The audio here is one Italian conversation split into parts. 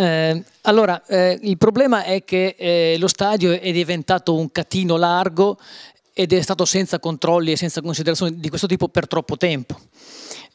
Eh, allora, eh, il problema è che eh, lo stadio è diventato un catino largo ed è stato senza controlli e senza considerazioni di questo tipo per troppo tempo.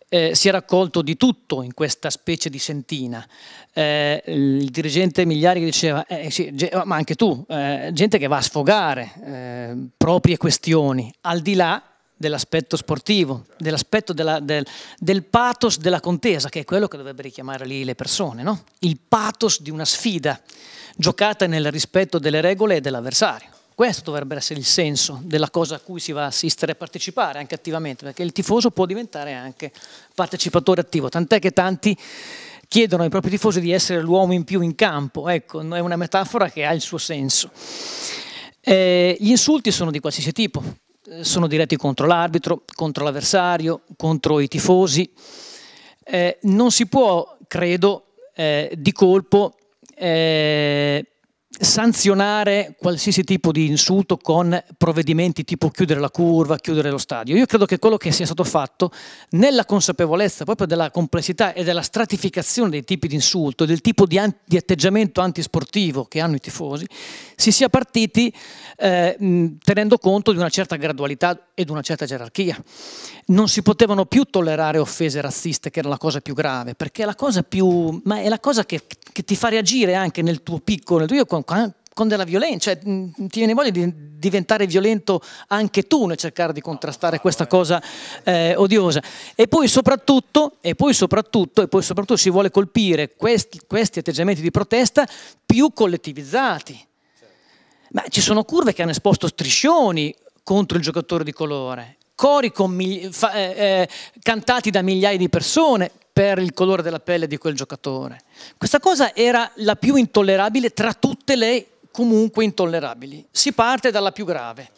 Eh, si è raccolto di tutto in questa specie di sentina. Eh, il dirigente Migliari diceva, eh, eh sì, ma anche tu, eh, gente che va a sfogare eh, proprie questioni, al di là dell'aspetto sportivo, dell'aspetto della, del, del, pathos della contesa, che è quello che dovrebbe richiamare lì le persone, no? il pathos di una sfida giocata nel rispetto delle regole e dell'avversario. Questo dovrebbe essere il senso della cosa a cui si va a assistere e partecipare anche attivamente, perché il tifoso può diventare anche partecipatore attivo, tant'è che tanti chiedono ai propri tifosi di essere l'uomo in più in campo, ecco, è una metafora che ha il suo senso. Eh, gli insulti sono di qualsiasi tipo, sono diretti contro l'arbitro, contro l'avversario, contro i tifosi. Eh, non si può, credo, eh, di colpo eh, sanzionare qualsiasi tipo di insulto con provvedimenti tipo chiudere la curva, chiudere lo stadio. Io credo che quello che sia stato fatto, nella consapevolezza proprio della complessità e della stratificazione dei tipi di insulto, del tipo di, an- di atteggiamento antisportivo che hanno i tifosi, si sia partiti eh, tenendo conto di una certa gradualità ed una certa gerarchia. Non si potevano più tollerare offese razziste, che era la cosa più grave, perché è la cosa, più, ma è la cosa che, che ti fa reagire anche nel tuo piccolo. Io con con, con della violenza, cioè, mm, ti viene voglia di diventare violento anche tu nel cercare di contrastare questa cosa eh, odiosa. E poi, e poi soprattutto, e poi soprattutto, si vuole colpire questi, questi atteggiamenti di protesta più collettivizzati. Ma ci sono curve che hanno esposto striscioni contro il giocatore di colore cori migli- fa- eh, eh, cantati da migliaia di persone per il colore della pelle di quel giocatore. Questa cosa era la più intollerabile tra tutte le comunque intollerabili. Si parte dalla più grave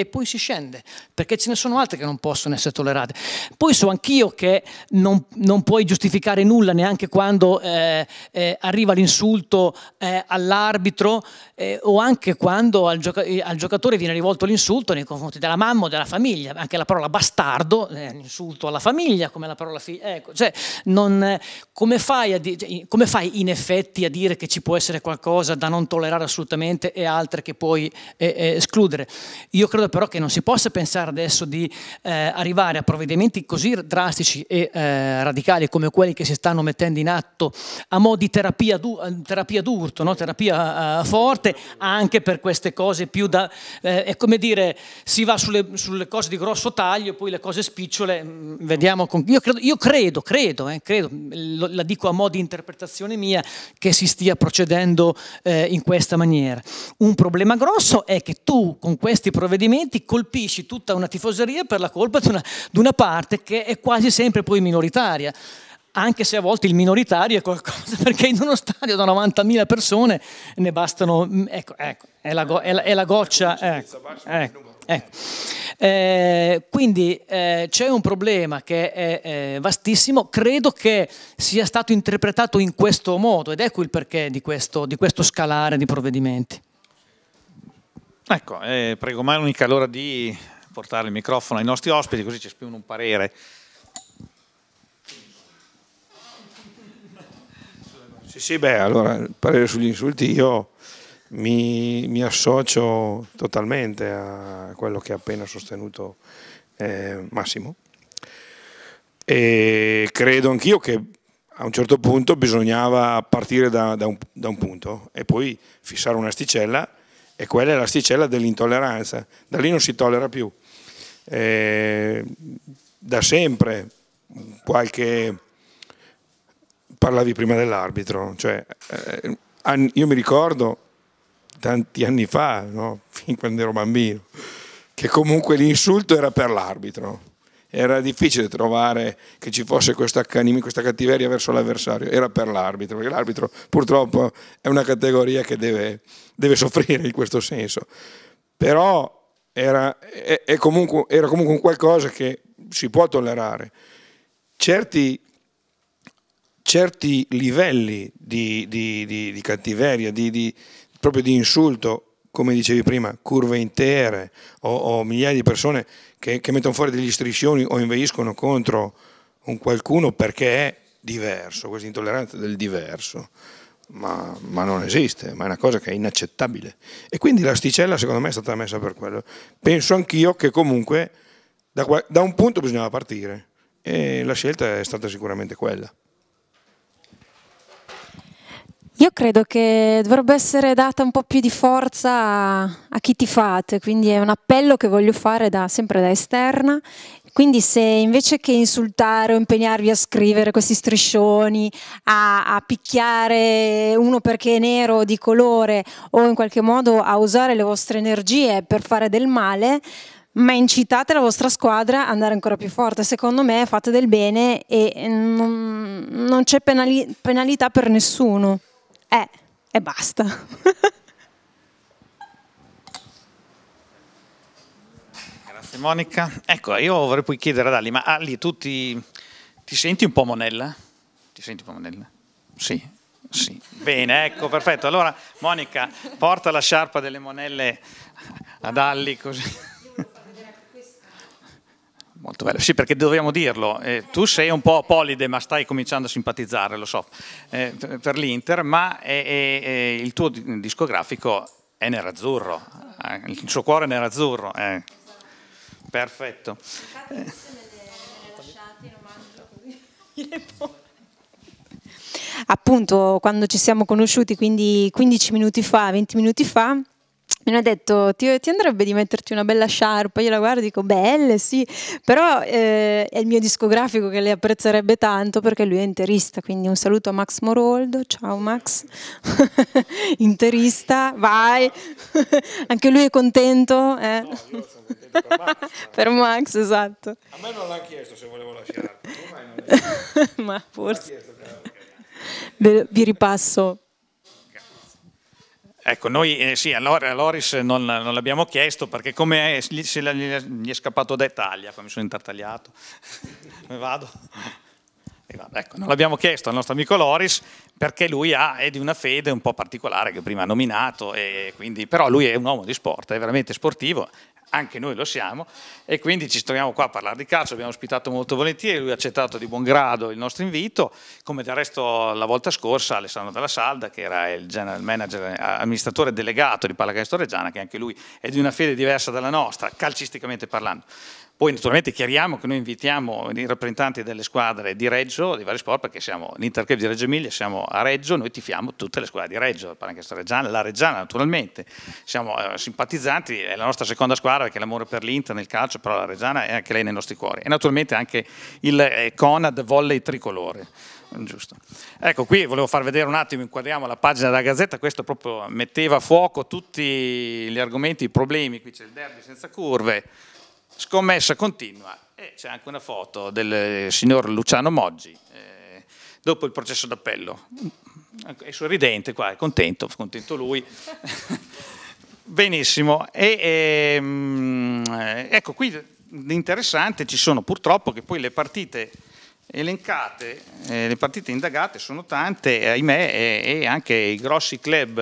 e poi si scende, perché ce ne sono altre che non possono essere tollerate. Poi so anch'io che non, non puoi giustificare nulla neanche quando eh, eh, arriva l'insulto eh, all'arbitro eh, o anche quando al, gioca- eh, al, giocatore viene rivolto l'insulto nei confronti della mamma o della famiglia, anche la parola bastardo è eh, un insulto alla famiglia come la parola figlia. Ecco, cioè, non, come, fai di- cioè, come fai in effetti a dire che ci può essere qualcosa da non tollerare assolutamente e altre che puoi escludere? Io credo però che non si possa pensare adesso di eh, arrivare a provvedimenti così drastici e eh, radicali come quelli che si stanno mettendo in atto a mo' di terapia, du- eh, terapia d'urto, no? terapia uh, forte, anche per queste cose più da... Eh, è come dire, si va sulle, sulle, cose di grosso taglio, poi le cose spicciole, mm, vediamo... Con... Io credo, io credo, credo, eh, credo lo, la dico a mo' di interpretazione mia, che si stia procedendo in questa maniera. Un problema grosso è che tu con questi provvedimenti altrimenti colpisci tutta una tifoseria per la colpa di una, di una parte che è quasi sempre poi minoritaria anche se a volte il minoritario è qualcosa, perché in uno stadio da 90.000 persone ne bastano, mm, ecco, ecco, è la, go, è la, è la goccia, ecco, ecco, ecco. Eh, quindi eh, c'è un problema che è, è vastissimo, credo che sia stato interpretato in questo modo ed ecco il perché di questo, di questo scalare di provvedimenti. Ecco, eh, prego Monica allora di portare il microfono ai nostri ospiti così ci esprimono un parere. Sì, sì, beh, allora il parere sugli insulti io mi, mi associo totalmente a quello che ha appena sostenuto eh, Massimo e credo anch'io che a un certo punto bisognava partire da, da, un, da un punto e poi fissare un'asticella e quella è l'asticella dell'intolleranza, da lì non si tollera più. Eh, da sempre qualche... parlavi prima dell'arbitro, cioè, eh, io mi ricordo tanti anni fa, no? fin quando ero bambino, che comunque l'insulto era per l'arbitro era difficile trovare che ci fosse questa, questa cattiveria verso l'avversario, era per l'arbitro, perché l'arbitro purtroppo è una categoria che deve, deve soffrire in questo senso. Però era, è, è comunque, era comunque un qualcosa che si può tollerare. Certi, certi livelli di, di, di, di cattiveria, proprio di insulto, come dicevi prima, curve intere o, o migliaia di persone che, che, mettono fuori degli striscioni o inveiscono contro un qualcuno perché è diverso, questa intolleranza del diverso, ma, ma non esiste, ma è una cosa che è inaccettabile. E quindi l'asticella secondo me è stata messa per quello. Penso anch'io che comunque da, da un punto bisognava partire e la scelta è stata sicuramente quella. Io credo che dovrebbe essere data un po' più di forza a, a chi ti fate, quindi è un appello che voglio fare da, sempre da esterna. Quindi se invece che insultare o impegnarvi a scrivere questi striscioni, a, a picchiare uno perché è nero o di colore o in qualche modo a usare le vostre energie per fare del male, ma incitate la vostra squadra ad andare ancora più forte. Secondo me fate del bene e non, non c'è penali- penalità per nessuno è eh, e basta. Grazie Monica. Ecco, io vorrei poi chiedere ad Ali, ma Ali tu ti, ti senti un po' monella? Ti senti un po' monella? Sì, sì. Bene, ecco, perfetto. Allora Monica, porta la sciarpa delle monelle ad Ali così molto bello. Sì, perché dobbiamo dirlo, eh, tu sei un po' polide, ma stai cominciando a simpatizzare, lo so, eh, per l'Inter, ma è, è, è il tuo discografico è nerazzurro, eh, il suo cuore è nerazzurro. Eh. Perfetto. Appunto, quando ci siamo conosciuti, quindi 15 minuti fa, 20 minuti fa, mi hanno detto ti, ti, andrebbe di metterti una bella sciarpa, io la guardo e dico belle sì, però eh, è il mio discografico che le apprezzerebbe tanto perché lui è interista, quindi un saluto a Max Moroldo, ciao Max, interista, vai, anche lui è contento. Eh? No, io contento per Max, per Max, esatto. A me non l'ha chiesto se volevo la sciarpa, ma forse... Vi ripasso Ecco, noi eh, sì, a Loris non, non l'abbiamo chiesto perché come è, gli, è, gli è scappato da Italia, come mi sono intartagliato. Come vado? Ecco, non l'abbiamo chiesto al nostro amico Loris perché lui ha, è di una fede un po' particolare che prima ha nominato, quindi, però lui è un uomo di sport, è veramente sportivo, anche noi lo siamo e quindi ci troviamo qua a parlare di calcio, abbiamo ospitato molto volentieri, lui ha accettato di buon grado il nostro invito, come del resto la volta scorsa Alessandro Dalla Salda che era il general manager, amministratore delegato di Pallacanestro Reggiana, che anche lui è di una fede diversa dalla nostra, calcisticamente parlando. Poi naturalmente chiariamo che noi invitiamo i rappresentanti delle squadre di Reggio, di vari sport, perché siamo in di Reggio Emilia, siamo a Reggio, noi tifiamo tutte le squadre di Reggio, la pallacanestro Reggiana, la Reggiana naturalmente. Siamo eh, simpatizzanti, è la nostra seconda squadra perché l'amore per l'Inter nel calcio, però la Reggiana è anche lei nei nostri cuori. E naturalmente anche il eh, Conad Volley Tricolore. Giusto. Ecco, qui volevo far vedere un attimo, inquadriamo la pagina della Gazzetta, questo proprio metteva a fuoco tutti gli argomenti, i problemi, qui c'è il derby senza curve, scommessa continua. E c'è anche una foto del signor Luciano Moggi eh, dopo il processo d'appello. È sorridente qua, è contento, contento lui. Benissimo. E, ehm, eh, ecco qui l'interessante ci sono purtroppo che poi le partite elencate, eh, le partite indagate sono tante, eh, ahimè, e, e anche i grossi club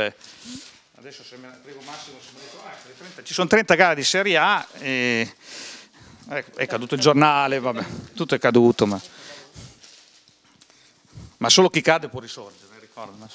adesso se me la prego Massimo se me la ricordo, ah, ci sono 30 gare di Serie A eh, Ecco, è caduto il giornale, vabbè, tutto è caduto, ma, ma solo chi cade può risorgere, ricordo.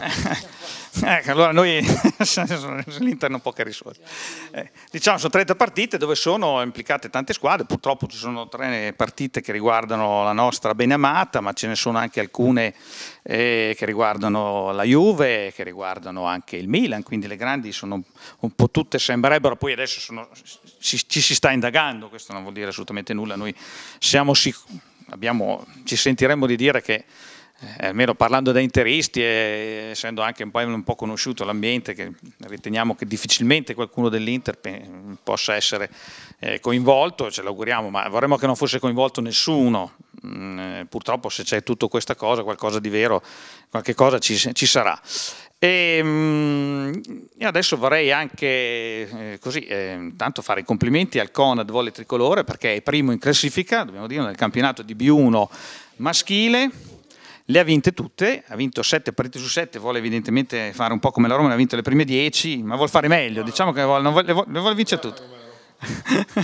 Eh, ecco, allora noi l'Inter un po' che risolvere. Eh, diciamo sono 30 partite dove sono implicate tante squadre, purtroppo ci sono tre partite che riguardano la nostra beneamata, ma ce ne sono anche alcune eh, che riguardano la Juve, che riguardano anche il Milan, quindi le grandi sono un po' tutte sembrerebbero, poi adesso sono, ci, ci, si sta indagando, questo non vuol dire assolutamente nulla, noi siamo sicuri, abbiamo, ci sentiremmo di dire che eh, almeno parlando da interisti e essendo anche un po', un po conosciuto l'ambiente, che riteniamo che difficilmente qualcuno dell'Inter possa essere eh, coinvolto, ce l'auguriamo, ma vorremmo che non fosse coinvolto nessuno. Mm, eh, purtroppo se c'è tutta questa cosa, qualcosa di vero, qualche cosa ci, ci sarà. E, ehm, adesso vorrei anche eh, così, eh, intanto fare i complimenti al Conad Volle Tricolore perché è primo in classifica, dobbiamo dire, nel campionato di B1 maschile le ha vinte tutte, ha vinto 7 partite su 7, vuole evidentemente fare un po' come la Roma, ne ha vinto le prime 10, ma vuole fare meglio, diciamo che vuole, vuole, le, vuole, le vuole vincere tutte.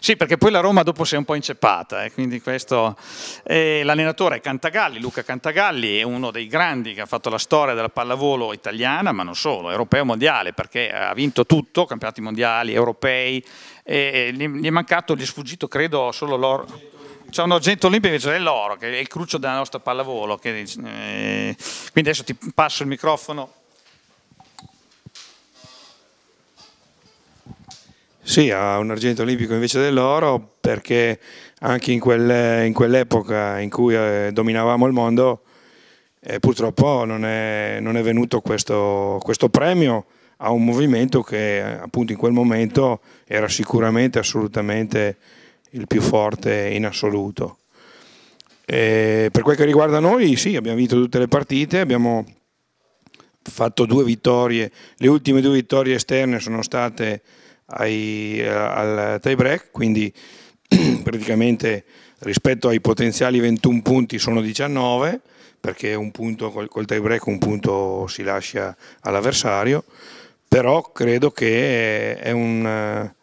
sì, perché poi la Roma dopo si è un po' inceppata, eh, quindi questo... Eh, l'allenatore è Cantagalli, Luca Cantagalli è uno dei grandi che ha fatto la storia della pallavolo italiana, ma non solo, europeo mondiale, perché ha vinto tutto, campionati mondiali, europei, e, e gli, è mancato, gli è sfuggito credo solo loro c'è un argento olimpico invece dell'oro, che è il cruccio della nostra pallavolo. Che, eh, quindi adesso ti passo il microfono. Sì, ha un argento olimpico invece dell'oro perché anche in, quel, in quell'epoca in cui eh, dominavamo il mondo eh, purtroppo non è, non è venuto questo, questo premio a un movimento che appunto in quel momento era sicuramente assolutamente il più forte in assoluto. E per quel che riguarda noi, sì, abbiamo vinto tutte le partite, abbiamo fatto due vittorie, le ultime due vittorie esterne sono state ai, eh, al tie break, quindi praticamente rispetto ai potenziali 21 punti sono 19 perché un punto col, col tie break un punto si lascia all'avversario però credo che è un, eh,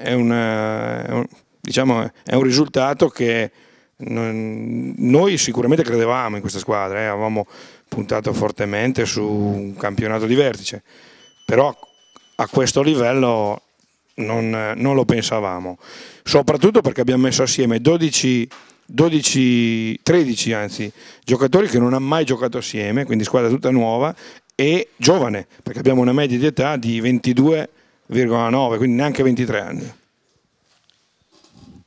è, una, è, un, diciamo, è un risultato che noi sicuramente credevamo in questa squadra, eh, avevamo puntato fortemente su un campionato di vertice, però a questo livello non, non lo pensavamo, soprattutto perché abbiamo messo assieme 12, 12, 13 anzi, giocatori che non hanno mai giocato assieme, quindi squadra tutta nuova e giovane, perché abbiamo una media di età di 22 23,9, quindi neanche 23 anni.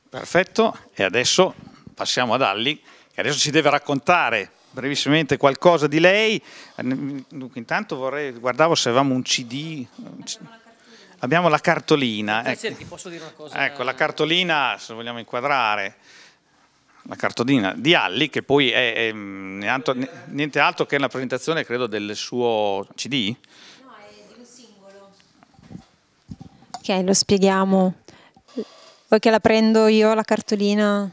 Perfetto, e adesso passiamo ad Alli, che adesso ci deve raccontare brevissimamente qualcosa di lei. Dunque, intanto vorrei, guardavo se avevamo un CD. Abbiamo la cartolina. Ecco. Cerchi, posso dire una cosa? Ecco, la cartolina, se vogliamo inquadrare, la cartolina di Alli, che poi è, è niente altro che una presentazione, credo, del suo CD. Ok, lo spieghiamo. Vuoi che la prendo io la cartolina?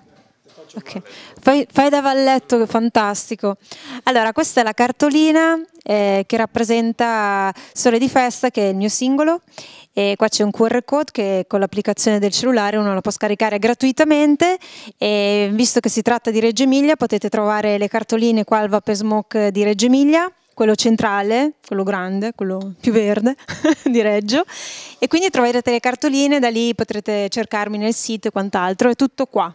Okay. Fai, fai, da valletto, fantastico. Allora, questa è la cartolina eh, che rappresenta Sole di Festa, che è il mio singolo. E qua c'è un QR code che con l'applicazione del cellulare uno lo può scaricare gratuitamente. E visto che si tratta di Reggio Emilia, potete trovare le cartoline qua al Vape Smoke di Reggio Emilia quello centrale, quello grande, quello più verde di Reggio. E quindi troverete le cartoline, da lì potrete cercarmi nel sito e quant'altro, è tutto qua.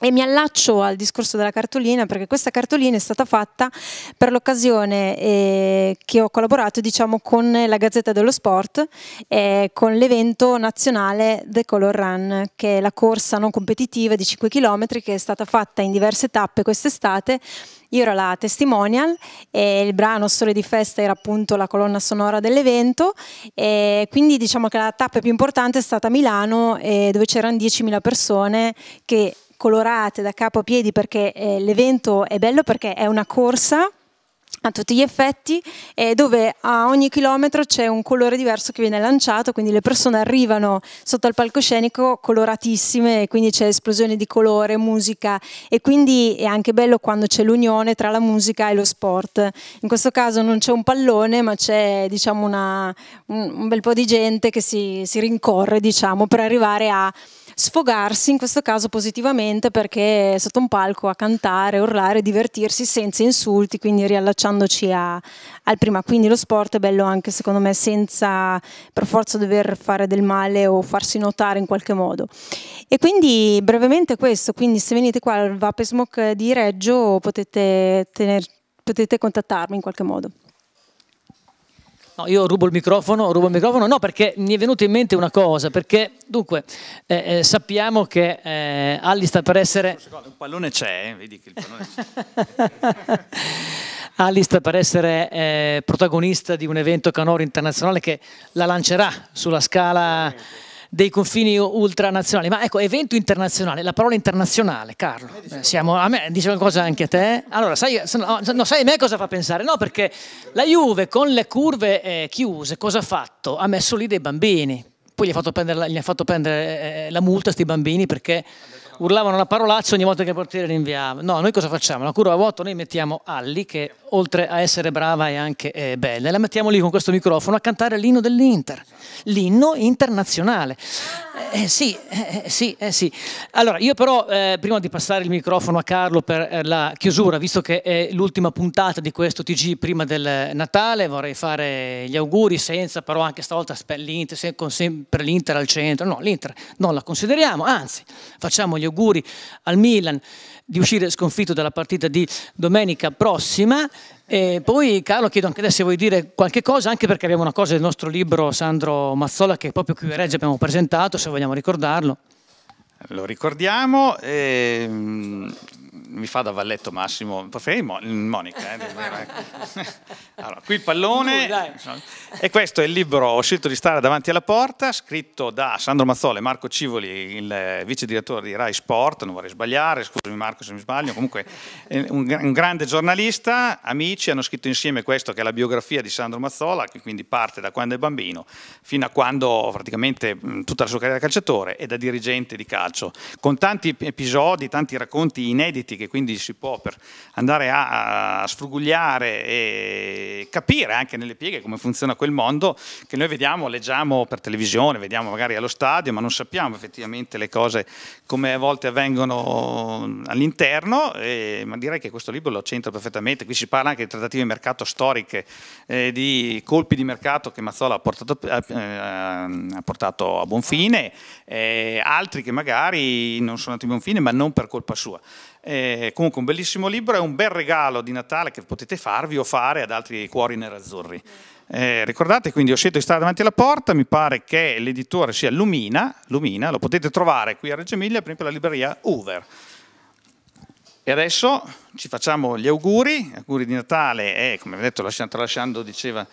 E mi allaccio al discorso della cartolina perché questa cartolina è stata fatta per l'occasione eh, che ho collaborato diciamo, con la Gazzetta dello Sport eh, con l'evento nazionale The Color Run, che è la corsa non competitiva di 5 km che è stata fatta in diverse tappe quest'estate. Io ero la testimonial e il brano Sole di Festa era appunto la colonna sonora dell'evento e quindi diciamo che la tappa più importante è stata a Milano eh, dove c'erano 10.000 persone che colorate da capo a piedi perché eh, l'evento è bello perché è una corsa a tutti gli effetti, eh, dove a ogni chilometro c'è un colore diverso che viene lanciato, quindi le persone arrivano sotto al palcoscenico coloratissime e quindi c'è esplosione di colore, musica e quindi è anche bello quando c'è l'unione tra la musica e lo sport. In questo caso non c'è un pallone, ma c'è diciamo, una, un, un, bel po' di gente che si, si rincorre diciamo, per arrivare a sfogarsi, in questo caso positivamente, perché è stato un palco a cantare, urlare, divertirsi senza insulti, quindi riallacciandoci a, al prima. Quindi lo sport è bello anche secondo me senza per forza dover fare del male o farsi notare in qualche modo. E quindi brevemente questo, quindi se venite qua al Vapesmoc di Reggio potete, tener, potete contattarmi in qualche modo. No, io rubo il microfono, rubo il microfono, no, perché mi è venuta in mente una cosa, perché dunque eh, eh sappiamo che eh, Ali sta per essere... Un pallone c'è, eh, vedi che il pallone c'è. Ali sta per essere eh, protagonista di un evento canoro internazionale che la lancerà sulla scala dei confini ultranazionali. Ma ecco, evento internazionale, la parola internazionale, Carlo. Eh, eh siamo, a me dice qualcosa anche a te? Allora, sai, no, sai a me cosa fa pensare? No, perché la Juve con le curve eh, chiuse, cosa ha fatto? Ha messo lì dei bambini. Poi gli ha fatto prendere, ha fatto prendere eh, la multa a questi bambini perché urlavano la parolaccia ogni volta che il portiere rinviava. No, noi cosa facciamo? La curva a vuoto noi mettiamo Alli che oltre a essere brava, e anche eh, bella. la mettiamo lì con questo microfono a cantare l'inno dell'Inter, l'inno internazionale. Eh, sì, eh, eh sì, eh, sì. Allora, io però, eh, prima di passare il microfono a Carlo per eh, la chiusura, visto che è l'ultima puntata di questo TG prima del Natale, vorrei fare gli auguri senza però anche stavolta per l'Inter, con sempre l'Inter al centro. No, l'Inter non la consideriamo, anzi, facciamo gli auguri al Milan di uscire sconfitto dalla partita di domenica prossima. E poi Carlo chiedo anche te se vuoi dire qualche cosa, anche perché abbiamo una cosa del nostro libro Sandro Mazzola che proprio qui a Reggio abbiamo presentato, se vogliamo ricordarlo lo ricordiamo. E, mm, mi fa da valletto Massimo, preferi Mo Monica. Eh? allora, qui il pallone. Uh, e questo è il libro Ho scelto di stare davanti alla porta, scritto da Sandro Mazzola e Marco Civoli, il vice direttore di Rai Sport, non vorrei sbagliare, scusami Marco se mi sbaglio, comunque un, un grande giornalista, amici, hanno scritto insieme questo che è la biografia di Sandro Mazzola, che quindi parte da quando è bambino fino a quando praticamente tutta la sua carriera da calciatore e da dirigente di casa calcio, con tanti episodi, tanti racconti inediti che quindi si può per andare a, a sfrugugliare e capire anche nelle pieghe come funziona quel mondo che noi vediamo, leggiamo per televisione, vediamo magari allo stadio, ma non sappiamo effettivamente le cose come a volte avvengono all'interno, e, ma direi che questo libro lo centra perfettamente, qui si parla anche di trattative di mercato storiche, eh, di colpi di mercato che Mazzola ha portato, eh, ha eh, portato a buon fine, eh, altri che magari magari non sono andati a buon fine, ma non per colpa sua. Eh, comunque un bellissimo libro, è un bel regalo di Natale che potete farvi o fare ad altri cuori nerazzurri. Eh, ricordate quindi, Osseto di stare davanti alla porta, mi pare che l'editore sia Lumina, Lumina, lo potete trovare qui a Reggio Emilia, per esempio la libreria Uver. E adesso ci facciamo gli auguri, auguri di Natale e come vi ho detto lasciando, tralasciando diceva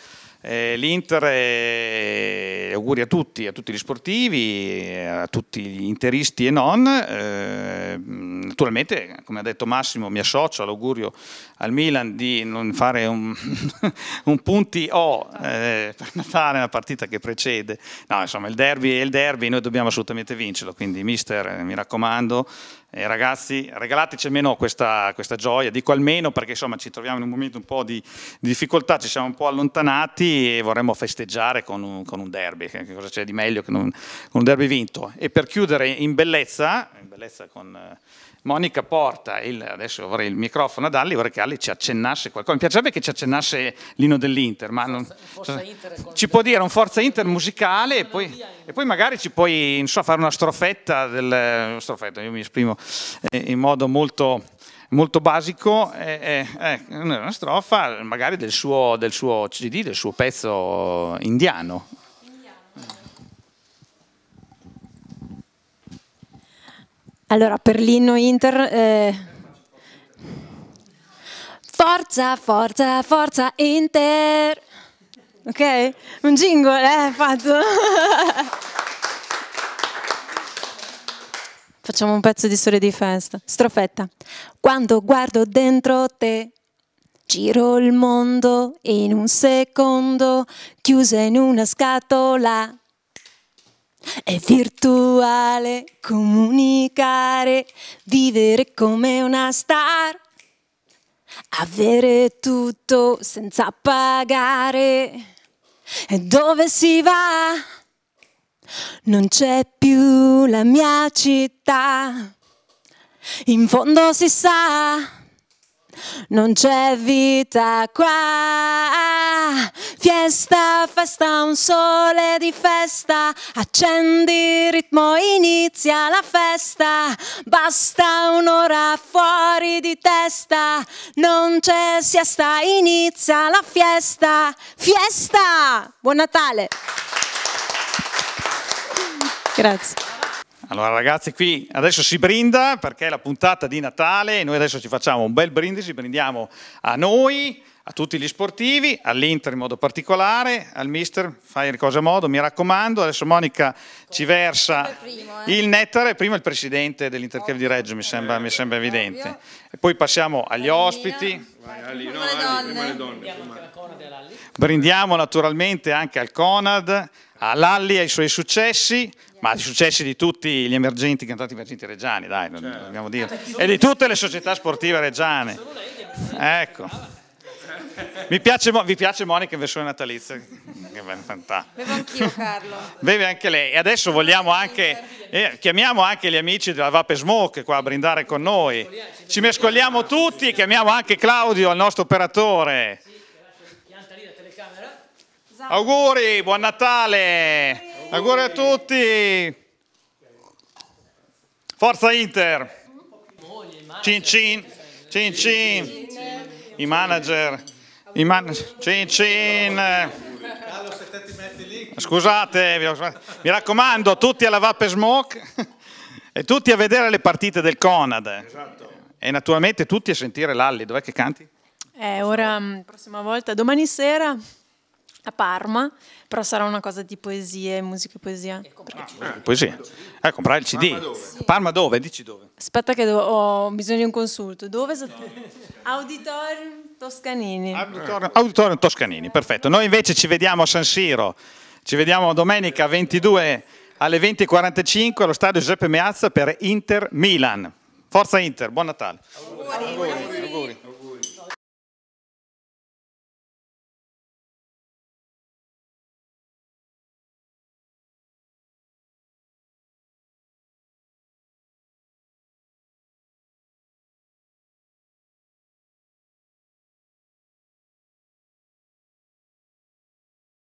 eh, L'Inter, eh, auguri a tutti, a tutti gli sportivi, a tutti gli interisti e non. Eh, naturalmente, come ha detto Massimo, mi associo all'augurio al Milan di non fare un, un punti O eh, per Natale nella partita che precede. No, insomma, il derby è il derby, noi dobbiamo assolutamente vincerlo, quindi mister, eh, mi raccomando, eh, ragazzi, regalateci almeno questa, questa, gioia, dico almeno perché insomma ci troviamo in un momento un po' di, di difficoltà, ci siamo un po' allontanati e vorremmo festeggiare con un, con un derby, che cosa c'è di meglio che non, un derby vinto. E per chiudere in bellezza, in bellezza con eh, Monica Porta, il, adesso vorrei il microfono ad Ali, vorrei che Ali ci accennasse qualcosa, mi piacerebbe che ci accennasse l'inno dell'Inter, ma non, forza, forza cioè, ci può dire un Forza Inter musicale e poi, e poi magari ci puoi so, fare una strofetta, del, strofetta io mi esprimo eh, in modo molto molto basico, è, è, eh, una strofa magari del suo, del suo CD, del suo pezzo indiano. Allora, per l'inno Inter... Eh... Forza, forza, forza Inter! Ok? Un jingle, eh, fatto! Facciamo un pezzo di storia di festa. Strofetta. Quando guardo dentro te, giro il mondo in un secondo, chiusa in una scatola. È virtuale comunicare, vivere come una star, avere tutto senza pagare. E dove si va? Non c'è più la mia città, in fondo si sa, non c'è vita qua. Fiesta, festa, un sole di festa, accendi ritmo, inizia la festa, basta un'ora fuori di testa, non c'è siesta, inizia la fiesta, fiesta! Buon Natale! Grazie. Allora ragazzi qui adesso si brinda perché è la puntata di Natale e noi adesso ci facciamo un bel brindisi, brindiamo a noi, a tutti gli sportivi, all'Inter in modo particolare, al mister, fai le cose a modo, mi raccomando, adesso Monica ci versa il, eh. nettare, prima il presidente dell'Intercave di Reggio, mi sembra, mi sembra evidente. E poi passiamo agli ospiti. Brindiamo naturalmente anche al Conad, all'Alli e ai suoi successi ma i successi di tutti gli emergenti cantati emergenti reggiani, dai, non certo. dobbiamo dire, ah, e di tutte le società sportive reggiane. Ecco. Mi piace, vi piace Monica in versione natalizia? Che fantà. Bevo anch'io Carlo. Beve anche lei. E adesso vogliamo anche, eh, chiamiamo anche gli amici della Vape Smoke qua a brindare con noi. Ci mescoliamo tutti chiamiamo anche Claudio, il nostro operatore. lì la telecamera. Esatto. Auguri, buon Natale. Auguri a tutti! Forza Inter! Cin cin, cin cin, i manager, i manager, cin cin! Scusate, mi raccomando, tutti alla Vape Smoke e tutti a vedere le partite del Conad. Esatto. E naturalmente tutti a sentire Lalli, dov'è che canti? Eh, ora, mm, prossima volta, domani sera a Parma, però sarà una cosa di poesie, musica e poesia. E poesia. Eh, comprare il CD. Parma dove? Sì. Parma dove? Dici dove. Aspetta che do- ho bisogno di un consulto. Dove? No. Auditorium Toscanini. Auditorium, Auditorium Toscanini, perfetto. Noi invece ci vediamo a San Siro. Ci vediamo domenica 22 alle 20.45 allo stadio Giuseppe Meazza per Inter Milan. Forza Inter, buon Natale. Auguri. Auguri. Auguri.